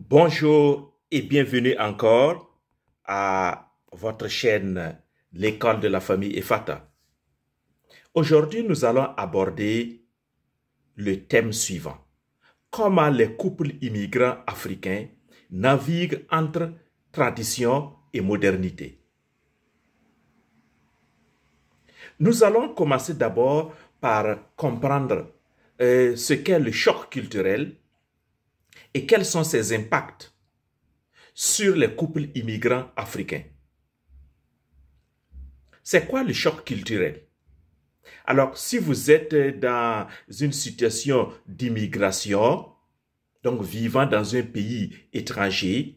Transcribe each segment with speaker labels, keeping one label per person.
Speaker 1: Bonjour et bienvenue encore à votre chaîne L'école de la famille EFATA. Aujourd'hui, nous allons aborder le thème suivant. Comment les couples immigrants africains naviguent entre tradition et modernité. Nous allons commencer d'abord par comprendre euh, ce qu'est le choc culturel et quels sont ses impacts sur les couples immigrants africains. C'est quoi le choc culturel Alors, si vous êtes dans une situation d'immigration, donc vivant dans un pays étranger,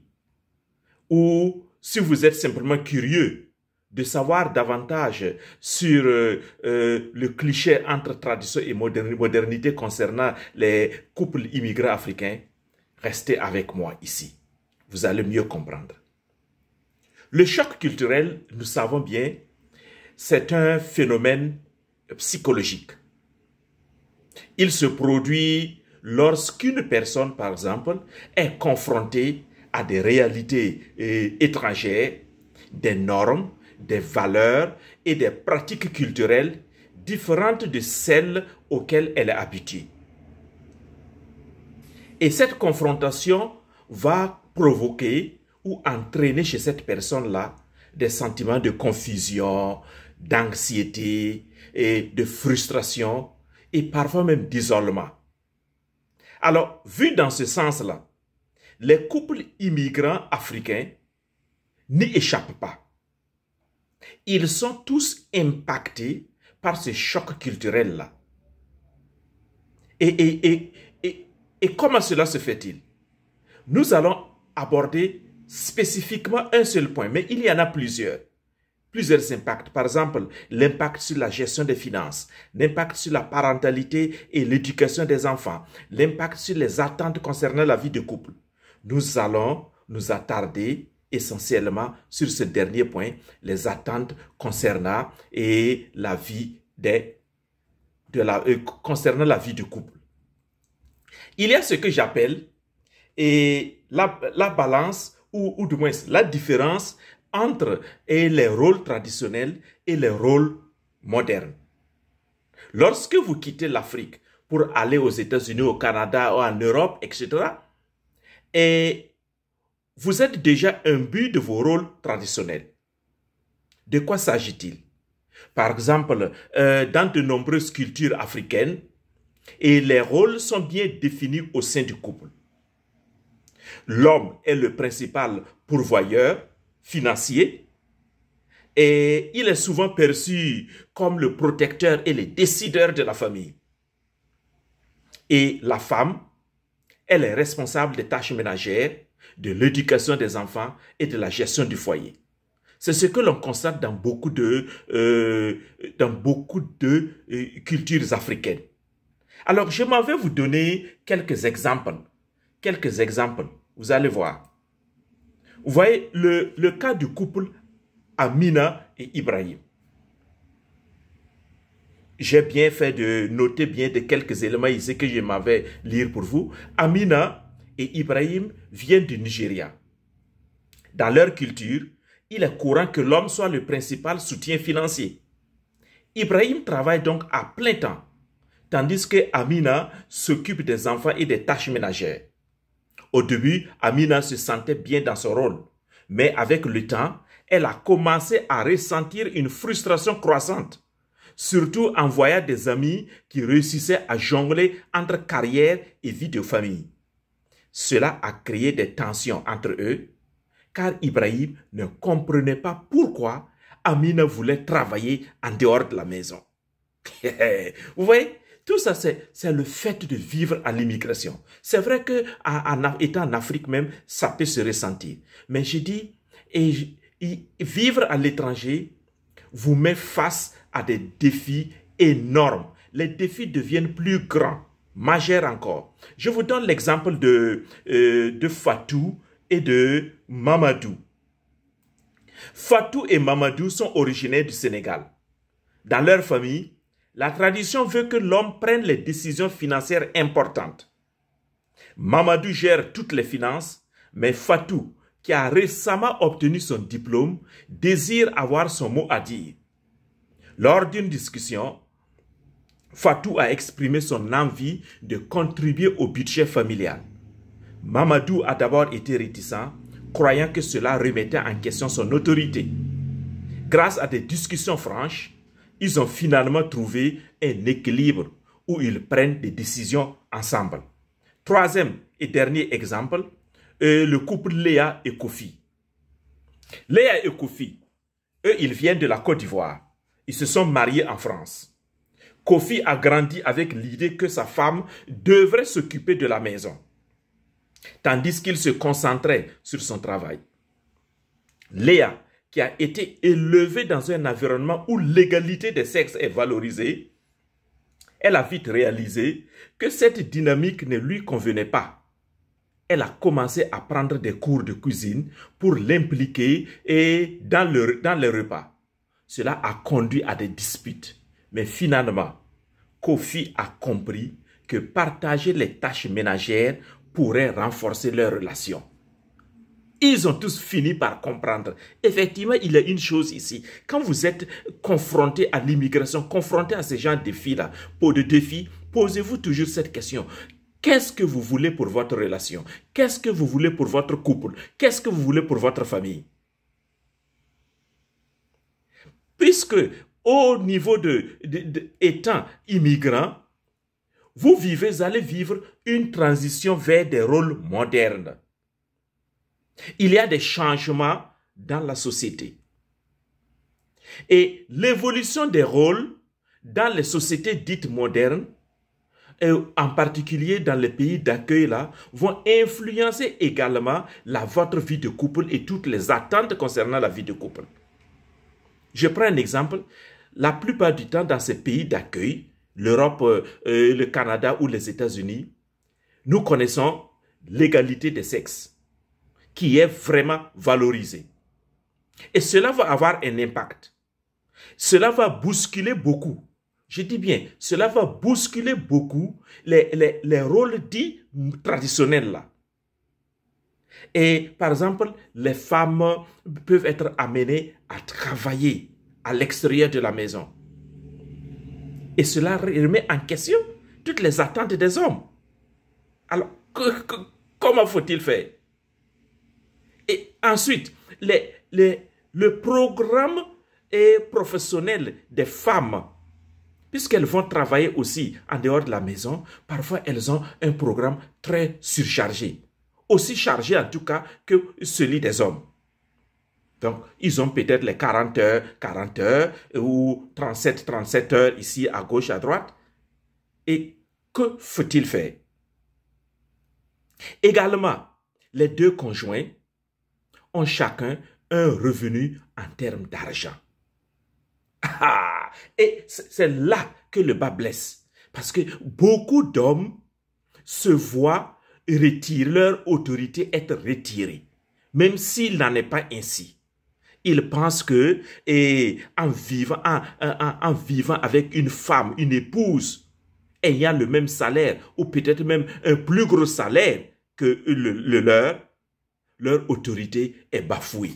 Speaker 1: ou si vous êtes simplement curieux de savoir davantage sur euh, euh, le cliché entre tradition et modernité concernant les couples immigrants africains, Restez avec moi ici. Vous allez mieux comprendre. Le choc culturel, nous savons bien, c'est un phénomène psychologique. Il se produit lorsqu'une personne, par exemple, est confrontée à des réalités euh, étrangères, des normes, des valeurs et des pratiques culturelles différentes de celles auxquelles elle est habituée. Et cette confrontation va provoquer ou entraîner chez cette personne-là des sentiments de confusion, d'anxiété et de frustration et parfois même d'isolement. Alors, vu dans ce sens-là, les couples immigrants africains n'y échappent pas. Ils sont tous impactés par ce choc culturel-là. Et, et, et, et comment cela se fait-il Nous allons aborder spécifiquement un seul point, mais il y en a plusieurs. Plusieurs impacts, par exemple l'impact sur la gestion des finances, l'impact sur la parentalité et l'éducation des enfants, l'impact sur les attentes concernant la vie de couple. Nous allons nous attarder essentiellement sur ce dernier point, les attentes concernant et la vie des de euh, concernant la vie du couple. Il y a ce que j'appelle la, balance ou, du moins la différence entre les rôles traditionnels et les rôles modernes. Lorsque vous quittez l'Afrique pour aller aux États-Unis, au Canada ou en Europe, etc., vous êtes déjà un but de vos rôles traditionnels. De quoi s'agit-il Par exemple, euh, dans de nombreuses cultures africaines, et les rôles sont bien définis au sein du couple. L'homme est le principal pourvoyeur financier et il est souvent perçu comme le protecteur et le décideur de la famille. Et la femme, elle est responsable des tâches ménagères, de l'éducation des enfants et de la gestion du foyer. C'est ce que l'on constate dans beaucoup de, euh, dans beaucoup de euh, cultures africaines. Alors, je m'en vais vous donner quelques exemples. Quelques exemples. Vous allez voir. Vous voyez le, cas du couple Amina et Ibrahim. J'ai bien fait de noter bien de quelques éléments ici que je m'en vais lire pour vous. Amina et Ibrahim viennent du Nigeria. Dans leur culture, il est courant que l'homme soit le principal soutien financier. Ibrahim travaille donc à plein temps tandis que Amina s'occupe des enfants et des tâches ménagères. Au début, Amina se sentait bien dans son rôle, mais avec le temps, elle a commencé à ressentir une frustration croissante, surtout en voyant des amis qui réussissaient à jongler entre carrière et vie de famille. Cela a créé des tensions entre eux, car Ibrahim ne comprenait pas pourquoi Amina voulait travailler en dehors de la maison. Vous voyez, tout ça, c'est le fait de vivre à l'immigration. C'est vrai que étant en Afrique même, ça peut se ressentir. Mais je dis, vivre à l'étranger vous met face à des défis énormes. Les défis deviennent plus grands, majeurs encore. Je vous donne l'exemple de, euh, de Fatou et de Mamadou. Fatou et Mamadou sont originaires du Sénégal. Dans leur famille, la tradition veut que l'homme prenne les décisions financières importantes. Mamadou gère toutes les finances, mais Fatou, qui a récemment obtenu son diplôme, désire avoir son mot à dire. Lors d'une discussion, Fatou a exprimé son envie de contribuer au budget familial. Mamadou a d'abord été réticent, croyant que cela remettait en question son autorité. Grâce à des discussions franches, ils ont finalement trouvé un équilibre où ils prennent des décisions ensemble. Troisième et dernier exemple, euh, le couple Léa et Kofi. Léa et Kofi, eux, ils viennent de la Côte d'Ivoire. Ils se sont mariés en France. Kofi a grandi avec l'idée que sa femme devrait s'occuper de la maison, tandis qu'il se concentrait sur son travail. Léa qui a été élevée dans un environnement où l'égalité des sexes est valorisée, elle a vite réalisé que cette dynamique ne lui convenait pas. Elle a commencé à prendre des cours de cuisine pour l'impliquer et dans, le, dans les repas. Cela a conduit à des disputes. Mais finalement, Kofi a compris que partager les tâches ménagères pourrait renforcer leurs relations. Ils ont tous fini par comprendre. Effectivement, il y a une chose ici. Quand vous êtes confronté à l'immigration, confronté à ces gens de défis-là, de posez-vous toujours cette question. Qu'est-ce que vous voulez pour votre relation Qu'est-ce que vous voulez pour votre couple Qu'est-ce que vous voulez pour votre famille Puisque au niveau de, de, étant immigrant, vous vivez, allez vivre une transition vers des rôles modernes. Il y a des changements dans la société. Et l'évolution des rôles dans les sociétés dites modernes, et en particulier dans les pays d'accueil là, vont influencer également la votre vie de couple et toutes les attentes concernant la vie de couple. Je prends un exemple. La plupart du temps dans ces pays d'accueil, l'Europe, euh, le Canada ou les États-Unis, nous connaissons l'égalité des sexes qui est vraiment valorisé. Et cela va avoir un impact. Cela va bousculer beaucoup. Je dis bien, cela va bousculer beaucoup les, rôles dits traditionnels là. Et par exemple, les femmes peuvent être amenées à travailler à l'extérieur de la maison. Et cela remet en question toutes les attentes des hommes. Alors, comment faut-il faire Ensuite, le programme est professionnel des femmes, puisqu'elles vont travailler aussi en dehors de la maison, parfois elles ont un programme très surchargé, aussi chargé en tout cas que celui des hommes. Donc, ils ont peut-être les 40 heures, 40 heures, ou 37, 37 heures ici à gauche, à droite. Et que faut-il faire Également, les deux conjoints ont chacun un revenu en termes d'argent. Ah, ah. et c'est là que le bas blesse. Parce que beaucoup d'hommes se voient retirer, leur autorité être retirée. Même s'il n'en est pas ainsi. Ils pensent que, en vivant, en, en, vivant avec une femme, une épouse, ayant le même salaire, ou peut-être même un plus gros salaire que le leur, leur autorité est bafouée.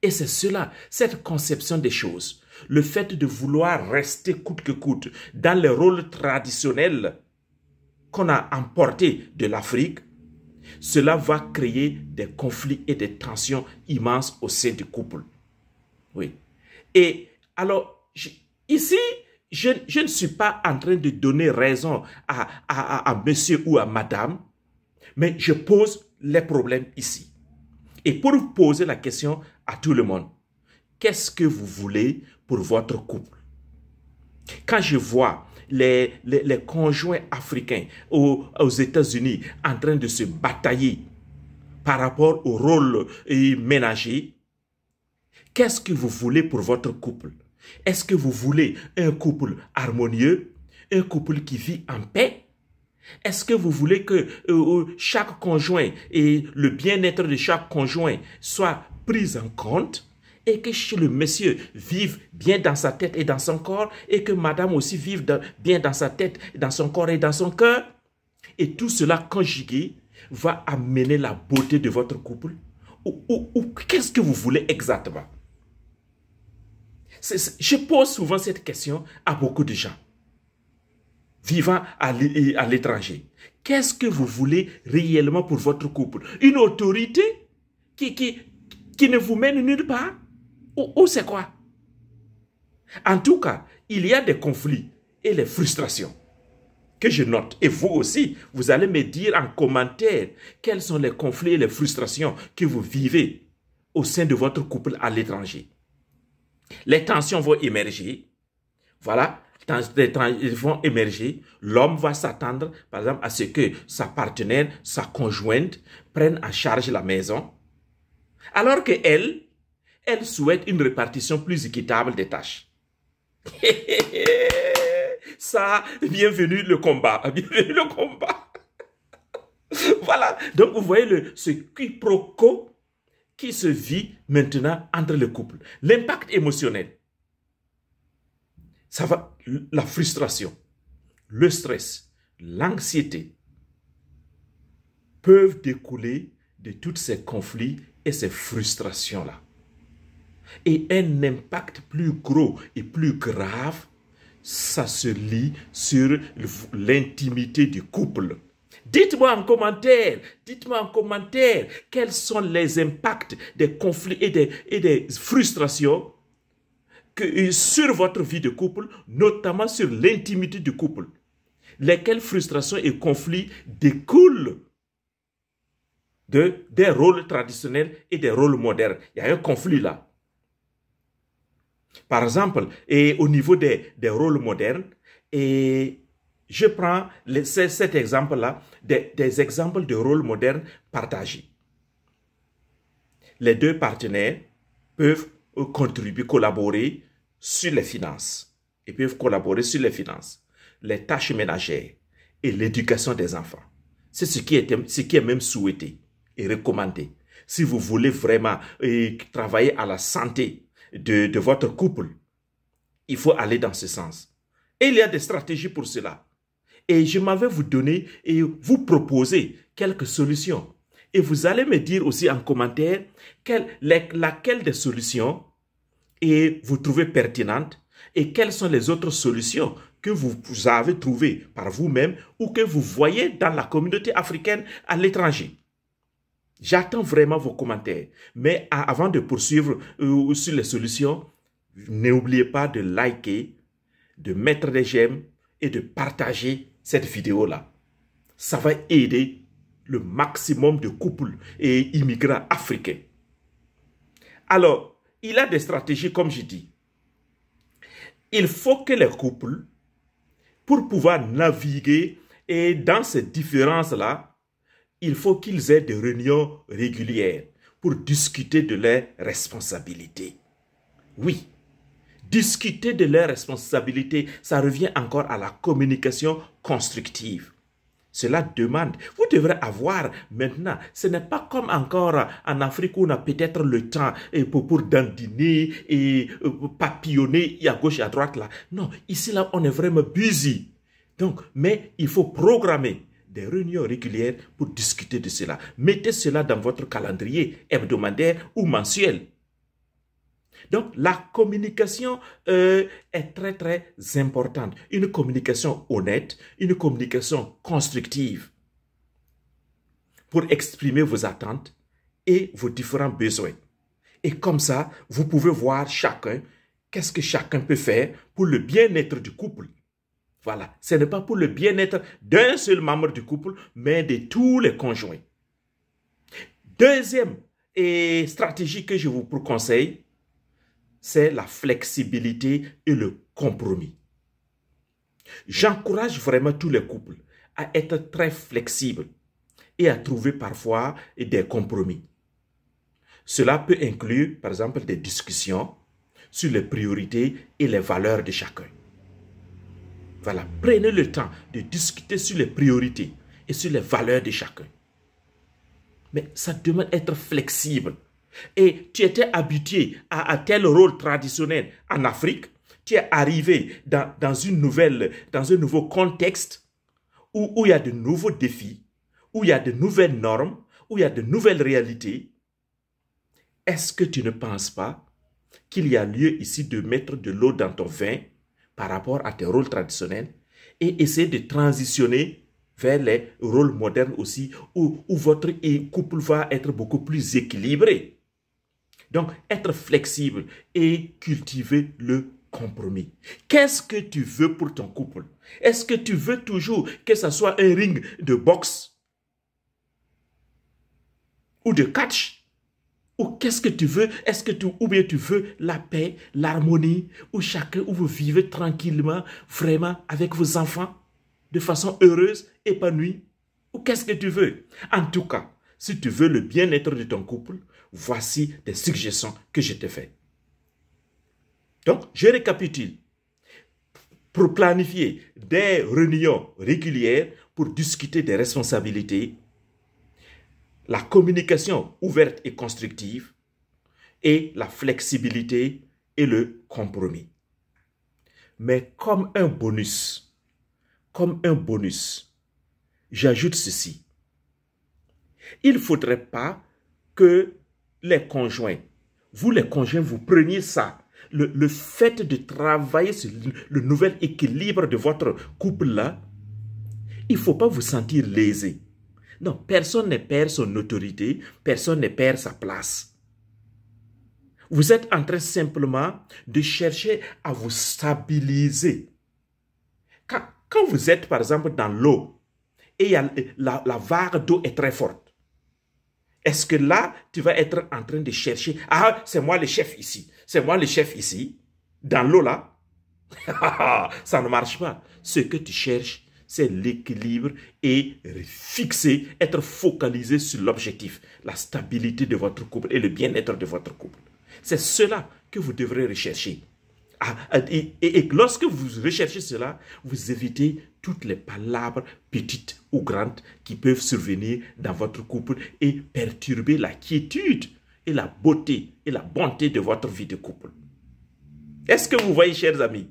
Speaker 1: Et c'est cela, cette conception des choses, le fait de vouloir rester coûte que coûte dans les rôles traditionnels qu'on a emporté de l'Afrique, cela va créer des conflits et des tensions immenses au sein du couple. Oui. Et alors, ici, je, ne suis pas en train de donner raison à monsieur ou à madame, mais je pose les problèmes ici et pour poser la question à tout le monde. Qu'est-ce que vous voulez pour votre couple Quand je vois les, conjoints africains aux, aux États-Unis en train de se batailler par rapport au rôle euh, ménager, qu'est-ce que vous voulez pour votre couple Est-ce que vous voulez un couple harmonieux, un couple qui vit en paix est-ce que vous voulez que euh, euh, chaque conjoint et le bien-être de chaque conjoint soit pris en compte et que le monsieur vive bien dans sa tête et dans son corps et que madame aussi vive bien dans sa tête, dans son corps et dans son cœur Et tout cela conjugué va amener la beauté de votre couple Ou, qu'est-ce que vous voulez exactement Je pose souvent cette question à beaucoup de gens vivant à l'étranger. Qu'est-ce que vous voulez réellement pour votre couple Une autorité qui, ne vous mène nulle part Ou, ou c'est quoi En tout cas, il y a des conflits et les frustrations que je note. Et vous aussi, vous allez me dire en commentaire quels sont les conflits et les frustrations que vous vivez au sein de votre couple à l'étranger. Les tensions vont émerger. Voilà, ils vont émerger, l'homme va s'attendre, par exemple, à ce que sa partenaire, sa conjointe, prenne en charge la maison, alors que elle, elle souhaite une répartition plus équitable des tâches. Ça, bienvenue le combat, bienvenue le combat. voilà, donc vous voyez le, ce quiproquo qui se vit maintenant entre le couple. L'impact émotionnel ça va, la frustration, le stress, l'anxiété peuvent découler de tous ces conflits et ces frustrations-là. Et un impact plus gros et plus grave, ça se lit sur l'intimité du couple. Dites-moi en commentaire, dites-moi en commentaire quels sont les impacts des conflits et et des frustrations sur votre vie de couple, notamment sur l'intimité du couple, lesquelles frustrations et conflits découlent de, des rôles traditionnels et des rôles modernes. Il y a un conflit là. Par exemple, et au niveau des, rôles modernes, et je prends cet exemple-là, des, exemples de rôles modernes partagés. Les deux partenaires peuvent euh, contribuer, collaborer sur les finances. et peuvent collaborer sur les finances, les tâches ménagères et l'éducation des enfants. C'est ce qui est, ce qui est même souhaité et recommandé. Si vous voulez vraiment euh, travailler à la santé de, votre couple, il faut aller dans ce sens. Et il y a des stratégies pour cela. Et je m'en vais vous donner et vous proposer quelques solutions. Et vous allez me dire aussi en commentaire quelle, laquelle des solutions et vous trouvez pertinente et quelles sont les autres solutions que vous, avez trouvées par vous-même ou que vous voyez dans la communauté africaine à l'étranger. J'attends vraiment vos commentaires. Mais avant de poursuivre euh, sur les solutions, n'oubliez pas de liker, de mettre des j'aime et de partager cette vidéo-là. Ça va aider le maximum de couples et immigrants africains. Alors, il a des stratégies, comme je dis. Il faut que les couples, pour pouvoir naviguer et dans ces différences-là, il faut qu'ils aient des réunions régulières pour discuter de leurs responsabilités. Oui, discuter de leurs responsabilités, ça revient encore à la communication constructive. Cela demande. Vous devrez avoir maintenant. Ce n'est pas comme encore en Afrique où on a peut-être le temps pour, dandiner et euh, papillonner à gauche et à droite Non, ici là, on est vraiment busy. Donc, mais il faut programmer des réunions régulières pour discuter de cela. Mettez cela dans votre calendrier hebdomadaire ou mensuel. Donc, la communication euh, est très, très importante. Une communication honnête, une communication constructive pour exprimer vos attentes et vos différents besoins. Et comme ça, vous pouvez voir chacun, qu'est-ce que chacun peut faire pour le bien-être du couple. Voilà, ce n'est pas pour le bien-être d'un seul membre du couple, mais de tous les conjoints. Deuxième stratégie que je vous conseille, c'est la flexibilité et le compromis. J'encourage vraiment tous les couples à être très flexibles et à trouver parfois des compromis. Cela peut inclure, par exemple, des discussions sur les priorités et les valeurs de chacun. Voilà, prenez le temps de discuter sur les priorités et sur les valeurs de chacun. Mais ça demande être flexible et tu étais habitué à, tel rôle traditionnel en Afrique, tu es arrivé dans, dans, un nouveau contexte où, où il y a de nouveaux défis, où il y a de nouvelles normes, où il y a de nouvelles réalités. Est-ce que tu ne penses pas qu'il y a lieu ici de mettre de l'eau dans ton vin par rapport à tes rôles traditionnels et essayer de transitionner vers les rôles modernes aussi, où, où votre couple va être beaucoup plus équilibré. Donc, être flexible et cultiver le compromis. Qu'est-ce que tu veux pour ton couple Est-ce que tu veux toujours que ce soit un ring de boxe ou de catch ou qu'est-ce que tu veux Est-ce que tu ou bien tu veux la paix, l'harmonie où chacun où vous vivez tranquillement, vraiment avec vos enfants de façon heureuse, épanouie Ou qu'est-ce que tu veux En tout cas, si tu veux le bien-être de ton couple, voici des suggestions que je te fais. Donc, je récapitule. Pour planifier des réunions régulières pour discuter des responsabilités, la communication ouverte et constructive, et la flexibilité et le compromis. Mais comme un bonus, comme un bonus, j'ajoute ceci. Il ne faudrait pas que les conjoints, vous les conjoints, vous prenez ça. Le, fait de travailler sur le nouvel équilibre de votre couple-là, il ne faut pas vous sentir lésé. Non, personne ne perd son autorité, personne ne perd sa place. Vous êtes en train simplement de chercher à vous stabiliser. Quand, vous êtes, par exemple, dans l'eau, et la vague d'eau est très forte, est-ce que là, tu vas être en train de chercher, ah, c'est moi le chef ici, c'est moi le chef ici, dans l'eau là Ça ne marche pas. Ce que tu cherches, c'est l'équilibre et fixer, être focalisé sur l'objectif, la stabilité de votre couple et le bien-être de votre couple. C'est cela que vous devrez rechercher. Ah, ah, et, lorsque vous recherchez cela, vous évitez toutes les palabres petites ou grandes qui peuvent survenir dans votre couple et perturber la quiétude et la beauté et la bonté de votre vie de couple. Est-ce que vous voyez, chers amis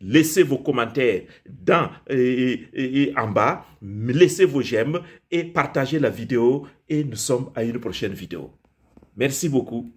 Speaker 1: Laissez vos commentaires dans, en bas, laissez vos j'aime et partagez la vidéo et nous sommes à une prochaine vidéo. Merci beaucoup.